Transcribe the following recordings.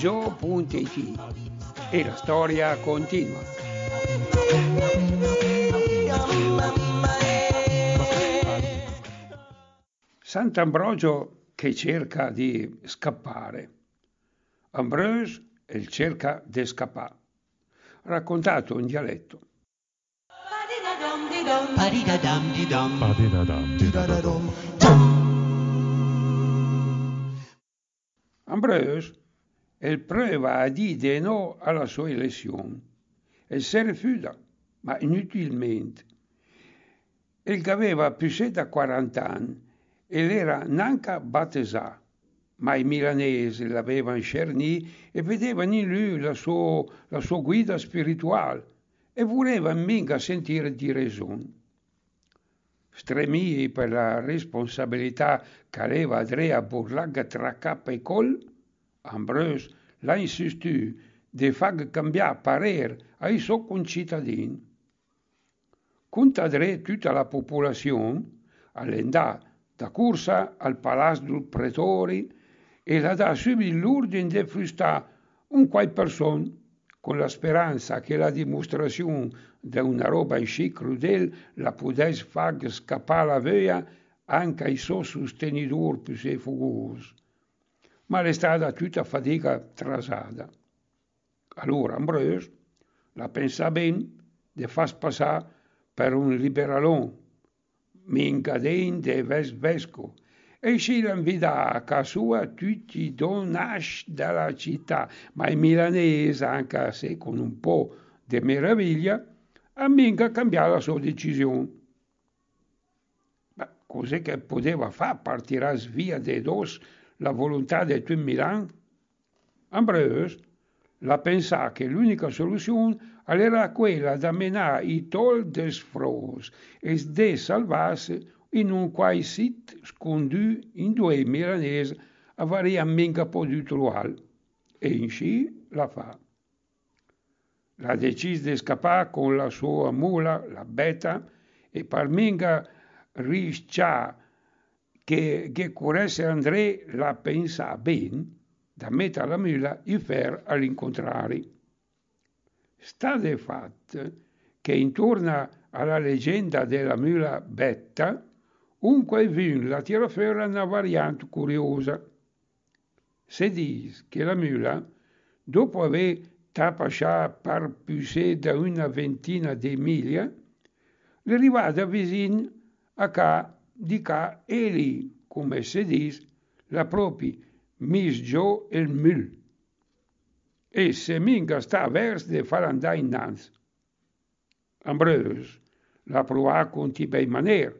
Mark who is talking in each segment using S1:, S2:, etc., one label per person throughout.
S1: joe.it e la storia continua. Sant'Ambrogio che cerca di scappare. Ambrose e il cerca de scappare. Raccontato in dialetto. Ambrose El preuve a dit di no alla sua elezione. El si rifiuta, ma inutilmente. El che aveva più da 40 anni ed era nanca battesà, ma i milanesi l'avevano scerni e vedevano in lui la sua, la sua guida spirituale e volevano mica sentire di ragione. Stremii per la responsabilità che aveva Andrea Burlaga tra cappa e collo Ambroise la insistu de faire cambiare Parer ai cittadin. concitadin Contadre, tutta la population all'endà da corsa al palazzo del pretori, e la da subit l'ordine de frustrer un quai person, con la speranza que la dimostrazione de una roba così crudele la potesse fag la veia, anche ai suoi sostenitori più ma l'è stata tutta fatica trasada. Allora Ambroise la pensa bene di far passare per un liberalon, mingadin de vesvesco, e si l'invita a casa sua tutti i donasci della città, ma i milanesi, anche se con un po' di meraviglia, a minga cambiare la sua decisione. Ma cos'è che poteva fare? Partirà via dei dos voluntat de miran. Ambreus la pensa que l’ununica solucion ara quellaèla d’amear it to desròs es de salvase in un quaitt condu indoè mirannez a varia minga podu toal e enchi la fa. La decis d’escapar con la soòa mola, la bta e par minga richchar. che, que curese André la pensa ben, da metà la mila i fer all'incontrari. Sta de fatto che intorno alla leggenda della mula Betta, un quel vin la tira fuori una variante curiosa. Si dice che la mula, dopo aver tapasciato par da una ventina di miglia, è arrivata vicino a ca dica Eli, come si dice, la propi mis gio el mil. E se seminga sta vers de far andare in danza. Ambreus la provà con ti bei maner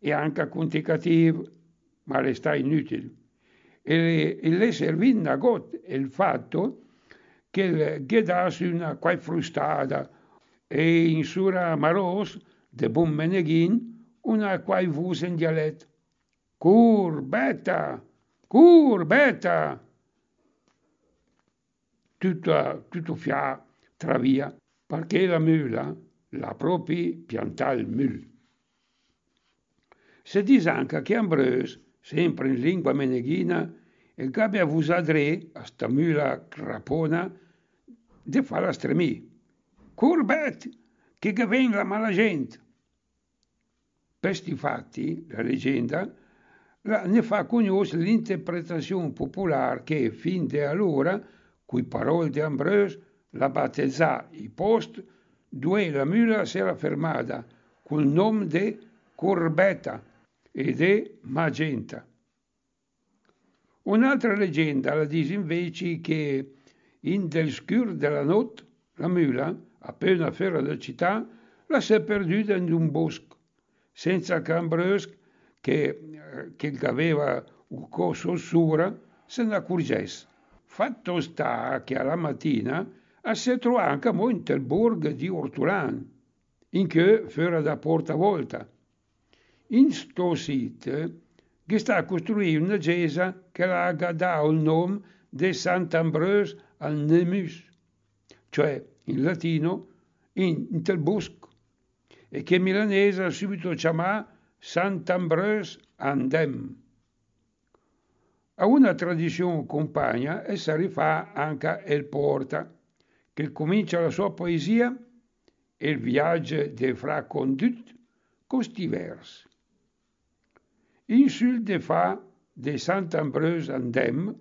S1: e anche con ti cativ, ma resta inutil. E, e le servì una got il fatto che ghedasse una quai frustata e in sura maros de buon meneghin quoii vous en dilè Co bêta cour bêta Tuto fi travi Parè la mullha la propi piantal mulll. Se dis an qu’qui breus sem en lingua meegina e gab a vous adre as ta mulla raponaa defa las tremi. Cour bèt’ que venng la mala gent. Questi fatti, la leggenda, ne fa conoscere l'interpretazione popolare che, fin da allora, cui parole di Ambrose, la battezzà i post, dove la mula si era fermata col nome di Corbetta ed è Magenta. Un'altra leggenda la dice invece che in del scur della notte la mula, appena fuori dalla città, la si è perduta in un bosco senza Cambreuse che, che aveva un coso sura, se ne accorgesse. Fatto sta che alla mattina si trovò anche a Montelburg di Ortulan, in che fuori da porta volta. In sto sito che sta a costruire una chiesa che la dato il nome di Sant'Ambreuse al Nemus, cioè in latino in Telbusc e che Milanese subito chiamò Sant'Ambreuse Andem. A una tradizione compagna e si rifà anche El Porta, che comincia la sua poesia Il viaggio de Fra Condut con sti versi. In sul de fa de Sant'Ambreuse Andem,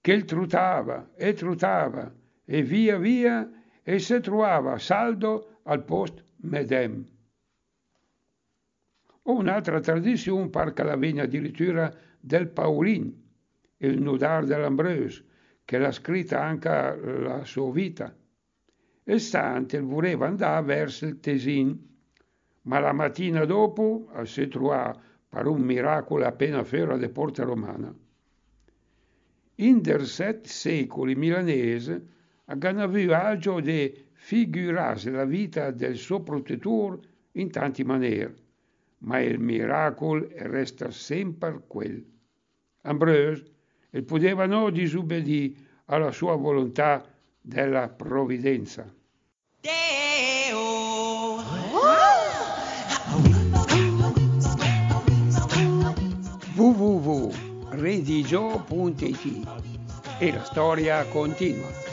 S1: che il trutava e trutava e via via e se trovava saldo al posto Medem. Un'altra tradizione parca la vigna addirittura del Paulin, il Nudar dell'Ambreuse, che l'ha scritta anche la sua vita. E stante voleva andare verso il Tesin, ma la mattina dopo, a Setrois, per un miracolo appena fuori alle porte romane, in der set secoli milanese a ganavi agio de figurarsi la vita del suo protettore in tanti maniere, ma il miracolo resta sempre quel. Ambrose poteva potevano disubbedire alla sua volontà della provvidenza. www.redigio.it e la storia continua.